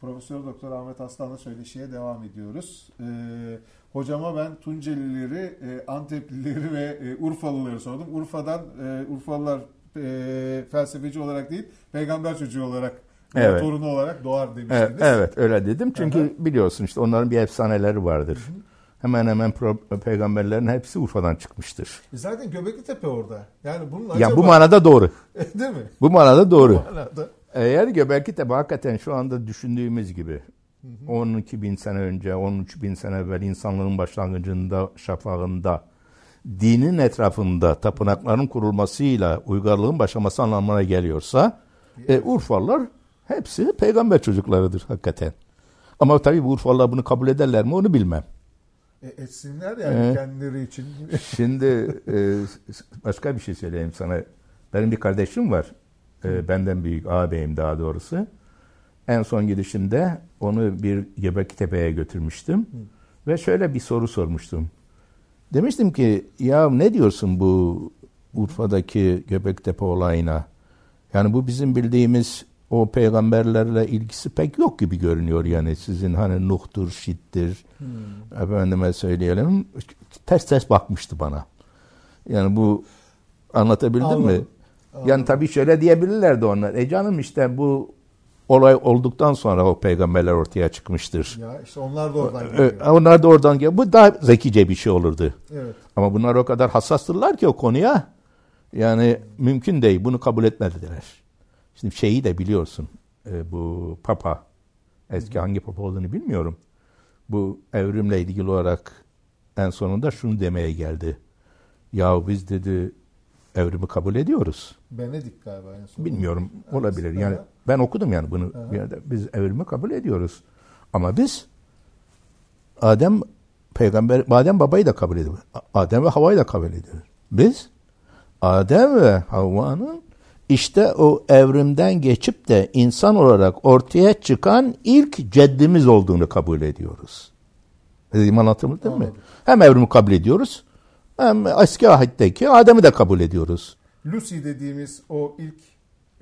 Profesör Doktor Ahmet Aslan'la söyleşiye devam ediyoruz. Ee, hocama ben Tuncelileri, e, Anteplileri ve e, Urfalıları sordum. Urfa'dan e, Urfalılar e, felsefeci olarak değil, peygamber çocuğu olarak e, evet. torunu olarak doğar e, demiştiniz. Evet, evet öyle dedim. Çünkü Aha. biliyorsun işte onların bir efsaneleri vardır. Hı hı hemen hemen peygamberlerin hepsi Urfa'dan çıkmıştır. E zaten Göbekli Tepe orada. Yani bunun acaba... Yani bu manada doğru. Değil mi? Bu manada doğru. Bu manada. Eğer göbekli tepe hakikaten şu anda düşündüğümüz gibi hı hı. 12 bin sene önce, 13 bin sene evvel insanların başlangıcında, şafağında, dinin etrafında tapınakların kurulmasıyla uygarlığın başlaması anlamına geliyorsa e, Urfalılar hepsi peygamber çocuklarıdır hakikaten. Ama tabii bu Urfalılar bunu kabul ederler mi onu bilmem. E, etsinler yani ee, kendileri için. şimdi e, başka bir şey söyleyeyim sana. Benim bir kardeşim var e, benden büyük ağabeyim daha doğrusu. En son gidişimde onu bir tepeye götürmüştüm. Hı. Ve şöyle bir soru sormuştum. Demiştim ki ya ne diyorsun bu Urfa'daki tepe olayına? Yani bu bizim bildiğimiz o peygamberlerle ilgisi pek yok gibi görünüyor yani sizin hani Nuh'tur, Şit'tir hmm. efendime söyleyelim ters ters bakmıştı bana. Yani bu anlatabildim Anladım. mi? Yani tabii şöyle diyebilirlerdi onlar. E canım işte bu olay olduktan sonra o peygamberler ortaya çıkmıştır. Ya işte onlar da oradan geliyor. E, onlar da oradan geliyor. Bu daha zekice bir şey olurdu. Evet. Ama bunlar o kadar hassastırlar ki o konuya. Yani mümkün değil. Bunu kabul etmediler. Şimdi şeyi de biliyorsun. E, bu papa. Eski Hı. hangi papa olduğunu bilmiyorum. Bu evrimle ilgili olarak en sonunda şunu demeye geldi. Ya biz dedi evrimi kabul ediyoruz. Benedik galiba en son. Bilmiyorum olabilir. Yani ben okudum yani bunu Aha. Biz evrimi kabul ediyoruz. Ama biz Adem peygamber Adem babayı da kabul ediyor, Adem ve Hava'yı da kabul ediyor. Biz Adem ve Havva'nın işte o evrimden geçip de insan olarak ortaya çıkan ilk ceddimiz olduğunu kabul ediyoruz. Dediğimi anlatabildim mi? Hem evrimi kabul ediyoruz hem eski ahitteki Adem'i de kabul ediyoruz. Lucy dediğimiz o ilk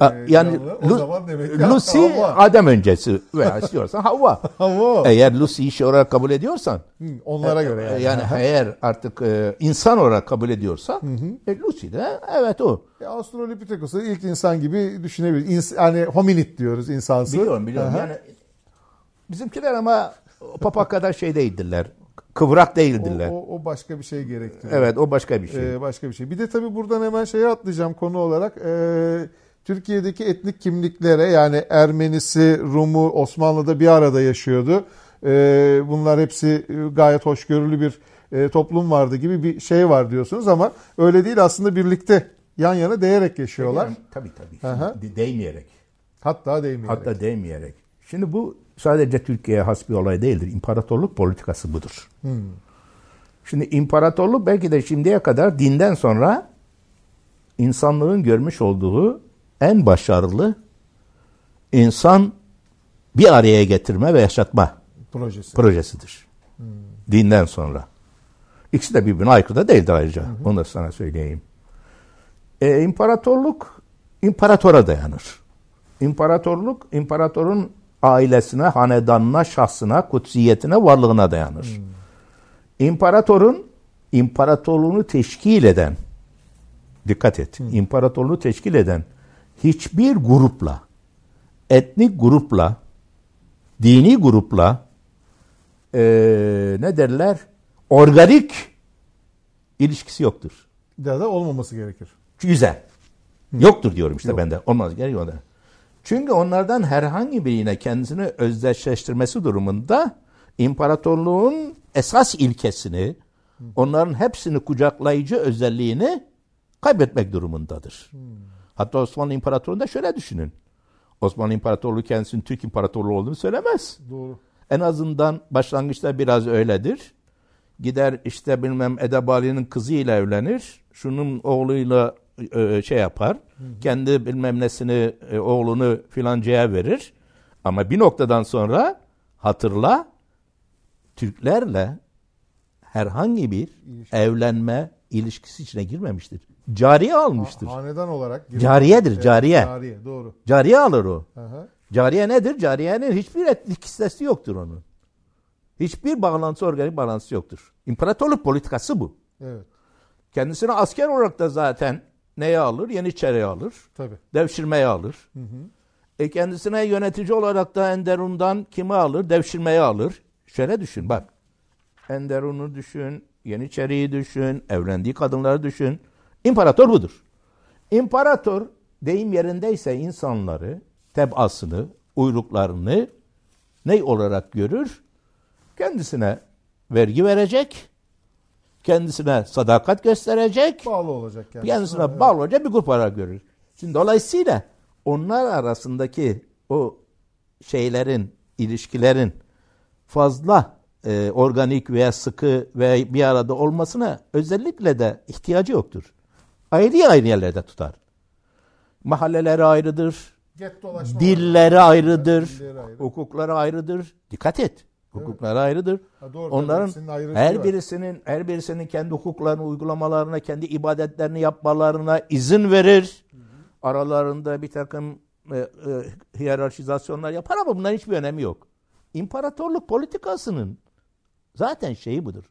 e, yani canlı, o zaman demek ki Lucy Havva. Adem öncesi veya istiyorsan Havva. Havva. Eğer Lucy işi olarak kabul ediyorsan. Hı, onlara e, göre yani. Yani eğer artık e, insan olarak kabul ediyorsa E, Lucy de evet o. E, Australopithecus'u ilk insan gibi düşünebilir. İns- yani hominid diyoruz insansı. Biliyorum biliyorum. Aha. Yani bizimkiler ama papa kadar şey değildiler kıvrak değildirler. O, o, o başka bir şey gerektiriyor. Evet o başka bir şey. Ee, başka bir şey. Bir de tabii buradan hemen şeye atlayacağım konu olarak. Ee, Türkiye'deki etnik kimliklere yani Ermenisi, Rumu, Osmanlı'da bir arada yaşıyordu. Ee, bunlar hepsi e, gayet hoşgörülü bir e, toplum vardı gibi bir şey var diyorsunuz ama öyle değil aslında birlikte yan yana değerek yaşıyorlar. Tabii tabii. tabii. Aha. Değmeyerek. Hatta değmeyerek. Hatta değmeyerek. Şimdi bu sadece Türkiye'ye has bir olay değildir. İmparatorluk politikası budur. Hmm. Şimdi imparatorluk belki de şimdiye kadar dinden sonra insanlığın görmüş olduğu en başarılı insan bir araya getirme ve yaşatma projesi. projesidir. Hmm. Dinden sonra. İkisi de birbirine aykırı da değildir ayrıca. Hı hmm. Onu da sana söyleyeyim. E, imparatorluk imparatora dayanır. İmparatorluk imparatorun ailesine, hanedanına, şahsına, kutsiyetine, varlığına dayanır. Hmm. İmparatorun imparatorluğunu teşkil eden dikkat et. Hmm. teşkil eden hiçbir grupla, etnik grupla, dini grupla e, ne derler? Organik ilişkisi yoktur. Ya da olmaması gerekir. Güzel. Hmm. Yoktur diyorum işte Yok. bende. Olmaz gerekiyor da. Çünkü onlardan herhangi birine kendisini özdeşleştirmesi durumunda imparatorluğun esas ilkesini, onların hepsini kucaklayıcı özelliğini kaybetmek durumundadır. Hatta Osmanlı İmparatorluğu'nda şöyle düşünün. Osmanlı İmparatorluğu kendisinin Türk İmparatorluğu olduğunu söylemez. Doğru. En azından başlangıçta biraz öyledir. Gider işte bilmem Edebali'nin kızıyla evlenir. Şunun oğluyla e, e, şey yapar. Hı. Kendi bilmem nesini, e, oğlunu filancaya verir. Ama bir noktadan sonra hatırla Türklerle herhangi bir İlişki. evlenme ilişkisi içine girmemiştir. Cariye almıştır. Ha, hanedan olarak. Girmiş. Cariyedir, evet, cariye. Cariye, doğru. Cariye alır o. Aha. Cariye nedir? Cariyenin hiçbir etnik hissesi yoktur onun. Hiçbir bağlantısı, organik bağlantısı yoktur. İmparatorluk politikası bu. Evet. Kendisini asker olarak da zaten neye alır? Yeniçeri'ye alır. Tabii. Devşirmeye alır. Hı hı. E kendisine yönetici olarak da Enderun'dan kimi alır? Devşirmeye alır. Şöyle düşün bak. Enderun'u düşün, Yeniçeri'yi düşün, evlendiği kadınları düşün. İmparator budur. İmparator deyim yerindeyse insanları, tebasını, uyruklarını ne olarak görür? Kendisine vergi verecek, kendisine sadakat gösterecek. Bağlı olacak kendisine. Kendisine evet. bağlı olacak bir grup olarak görür. Şimdi dolayısıyla onlar arasındaki o şeylerin, ilişkilerin fazla e, organik veya sıkı veya bir arada olmasına özellikle de ihtiyacı yoktur. Ayrı ayrı yerlerde tutar. Mahalleleri ayrıdır, dilleri ayrıdır, ayrı. hukukları ayrıdır. Dikkat et. Hukukları ayrıdır. Ha, doğru, Onların her birisinin var. her birisinin kendi hukuklarını uygulamalarına, kendi ibadetlerini yapmalarına izin verir. Hı hı. Aralarında bir takım e, e, hiyerarşizasyonlar yapar ama bunların hiçbir önemi yok. İmparatorluk politikasının zaten şeyi budur.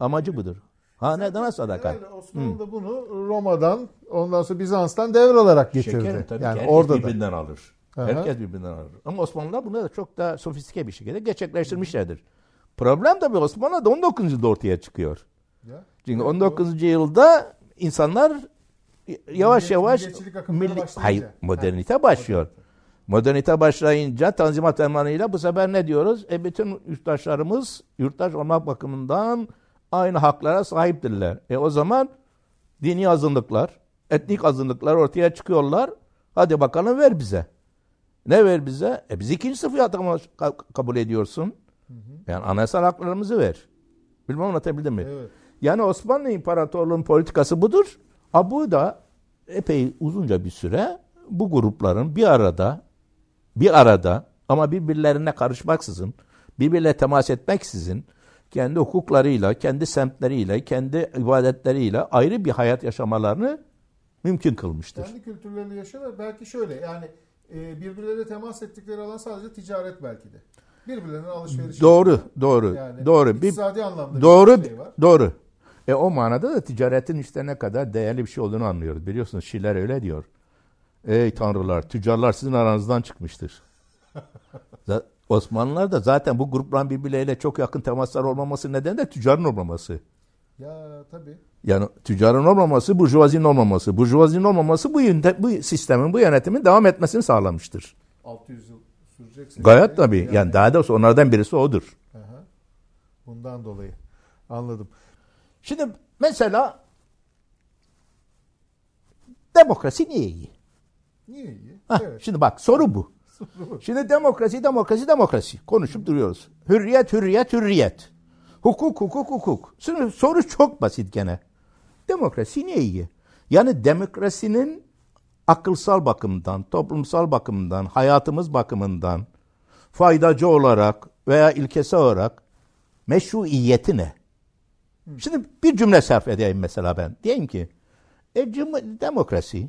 Amacı budur. Hanedana sadaka. Evet, Osmanlı da bunu Roma'dan, ondan sonra Bizans'tan devralarak getirdi. Şeker, tabii yani orada birbirinden da. alır. Aha. Herkes birbirinden alır. Ama Osmanlılar bunu da çok daha sofistike bir şekilde gerçekleştirmişlerdir. Problem tabii da 19. yılda ortaya çıkıyor. Ya. Çünkü 19. yılda insanlar yavaş yavaş milli, hayır modernite ha. başlıyor. Modernite başlayınca Tanzimat Ermanı'yla bu sefer ne diyoruz? E bütün yurttaşlarımız yurttaş olmak bakımından aynı haklara sahiptirler. E o zaman dini azınlıklar, etnik azınlıklar ortaya çıkıyorlar. Hadi bakalım ver bize. Ne ver bize? E biz ikinci sınıf yatırıma kabul ediyorsun. Hı hı. Yani anayasal haklarımızı ver. Bilmem anlatabildim mi? Evet. Yani Osmanlı İmparatorluğu'nun politikası budur. A bu da epey uzunca bir süre bu grupların bir arada bir arada ama birbirlerine karışmaksızın, birbirle temas etmeksizin kendi hukuklarıyla, kendi semtleriyle, kendi ibadetleriyle ayrı bir hayat yaşamalarını mümkün kılmıştır. Kendi kültürlerini yaşıyorlar. Belki şöyle yani e, birbirleriyle temas ettikleri alan sadece ticaret belki de. Birbirlerine alışveriş. Doğru, yapıyor. doğru. Yani doğru. bir, anlamda doğru, bir şey var. Doğru. E o manada da ticaretin işte ne kadar değerli bir şey olduğunu anlıyoruz. Biliyorsunuz Şiller öyle diyor. Ey tanrılar, tüccarlar sizin aranızdan çıkmıştır. Osmanlılar da zaten bu grupların birbirleriyle çok yakın temaslar olmaması nedeni de tüccarın olmaması. Ya tabii. Yani tüccarın olmaması, burjuvazinin olmaması. Burjuvazinin olmaması bu, bu sistemin, bu yönetimin devam etmesini sağlamıştır. 600 yıl sürecekse. Gayet tabii. Yani, yani daha doğrusu onlardan birisi odur. Aha. Bundan dolayı. Anladım. Şimdi mesela demokrasi niye iyi? Niye iyi? Heh, evet. Şimdi bak soru bu. Soru bu. Şimdi demokrasi, demokrasi, demokrasi. Konuşup duruyoruz. Hürriyet, hürriyet, hürriyet. Hukuk, hukuk, hukuk. Şimdi soru çok basit gene. Demokrasi niye iyi? Yani demokrasinin akılsal bakımdan, toplumsal bakımdan, hayatımız bakımından faydacı olarak veya ilkesi olarak meşruiyeti ne? Şimdi bir cümle sarf edeyim mesela ben. Diyeyim ki e, demokrasi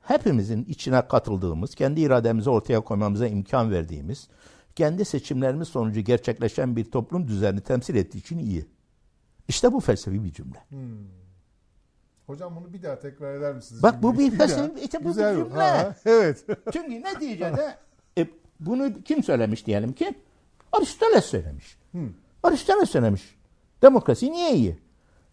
hepimizin içine katıldığımız, kendi irademizi ortaya koymamıza imkan verdiğimiz kendi seçimlerimiz sonucu gerçekleşen bir toplum düzeni temsil ettiği için iyi. İşte bu felsefi bir cümle. Hmm. Hocam bunu bir daha tekrar eder misiniz? Bak bu bir felsefi, işte bu Güzel bir cümle. Ha, evet. Çünkü ne diyeceğiz e, bunu kim söylemiş diyelim ki? Aristoteles söylemiş. Hmm. Aristoteles söylemiş. Demokrasi niye iyi?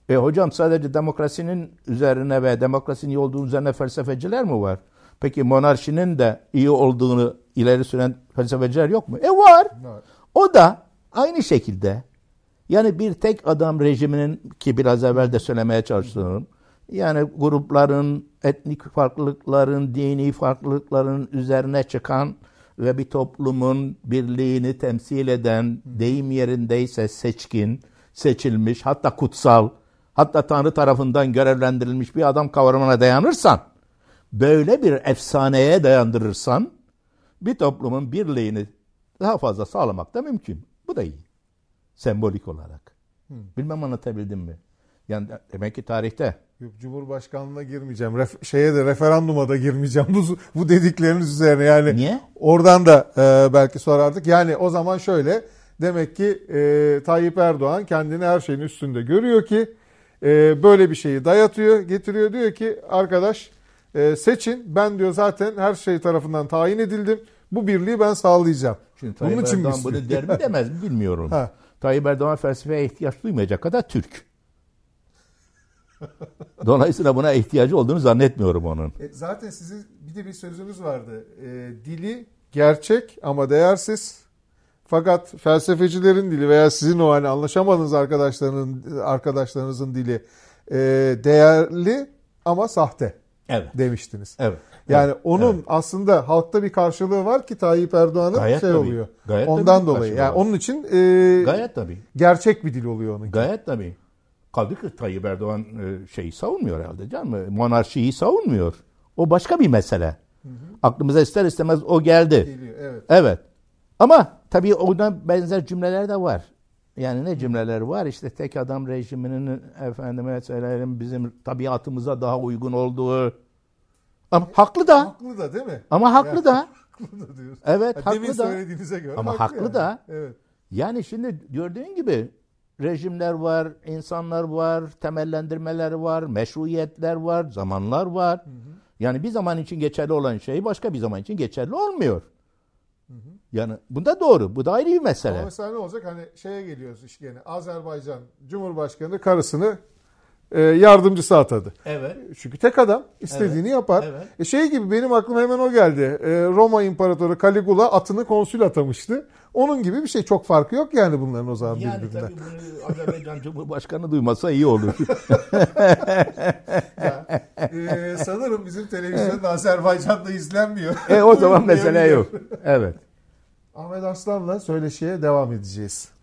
E hocam sadece demokrasinin üzerine ve demokrasinin iyi olduğu üzerine felsefeciler mi var? Peki monarşinin de iyi olduğunu ileri süren felsefeciler yok mu? E var. O da aynı şekilde yani bir tek adam rejiminin ki biraz evvel de söylemeye çalıştım. Yani grupların, etnik farklılıkların, dini farklılıkların üzerine çıkan ve bir toplumun birliğini temsil eden, deyim yerindeyse seçkin, seçilmiş, hatta kutsal, hatta Tanrı tarafından görevlendirilmiş bir adam kavramına dayanırsan, böyle bir efsaneye dayandırırsan, bir toplumun birliğini daha fazla sağlamak da mümkün. Bu da iyi. Sembolik olarak. Hı. Bilmem anlatabildim mi? Yani demek ki tarihte. Yok Cumhurbaşkanlığına girmeyeceğim. Ref, şeye de referanduma da girmeyeceğim. Bu, bu dedikleriniz üzerine yani. Niye? Oradan da e, belki sorardık. Yani o zaman şöyle. Demek ki e, Tayyip Erdoğan kendini her şeyin üstünde görüyor ki e, böyle bir şeyi dayatıyor, getiriyor diyor ki arkadaş ee, seçin. Ben diyor zaten her şey tarafından tayin edildim. Bu birliği ben sağlayacağım. Şimdi Tayyip Bunun için Erdoğan bunu der mi demez mi bilmiyorum. Ha. Tayyip Erdoğan felsefeye ihtiyaç duymayacak kadar Türk. Dolayısıyla buna ihtiyacı olduğunu zannetmiyorum onun. E, zaten sizin bir de bir sözünüz vardı. E, dili gerçek ama değersiz. Fakat felsefecilerin dili veya sizin o hani anlaşamadığınız arkadaşlarının arkadaşlarınızın dili e, değerli ama sahte. Evet. demiştiniz. Evet. Yani evet. onun evet. aslında halkta bir karşılığı var ki Tayyip Erdoğan'ın şey tabii. oluyor. Gayet Ondan tabii dolayı. Yani var. onun için e, gayet tabii. Gerçek bir dil oluyor onun. Gayet tabii. Kaldı ki Tayyip Erdoğan e, şeyi savunmuyor herhalde canım. E, monarşiyi savunmuyor. O başka bir mesele. Hı hı. Aklımıza ister istemez o geldi. Geliyor, evet. evet. Ama tabii ona benzer cümleler de var. Yani ne cümleler var işte tek adam rejiminin efendime söyleyelim bizim tabiatımıza daha uygun olduğu. Ama e, haklı da. Haklı da değil mi? Ama haklı yani, da. Haklı da diyorsun. Evet ha, haklı demin da. söylediğinize göre Ama haklı, haklı yani. da. Evet. Yani şimdi gördüğün gibi rejimler var, insanlar var, temellendirmeler var, meşruiyetler var, zamanlar var. Hı hı. Yani bir zaman için geçerli olan şey başka bir zaman için geçerli olmuyor. Yani bu da doğru. Bu da ayrı bir mesele. Ama mesela ne olacak? Hani şeye geliyoruz işte gene. Azerbaycan Cumhurbaşkanı karısını e, yardımcısı atadı. Evet. Çünkü tek adam istediğini evet. yapar. Evet. E şey gibi benim aklıma hemen o geldi. E, Roma İmparatoru Caligula atını konsül atamıştı. Onun gibi bir şey çok farkı yok yani bunların o zaman yani birbirinden. Yani tabii bunu Azerbaycan Cumhurbaşkanı duymasa iyi olur. ya, e, sanırım bizim televizyonda Azerbaycan'da izlenmiyor. E, o zaman mesele yok. Evet. Ahmet Arslan'la söyleşiye devam edeceğiz.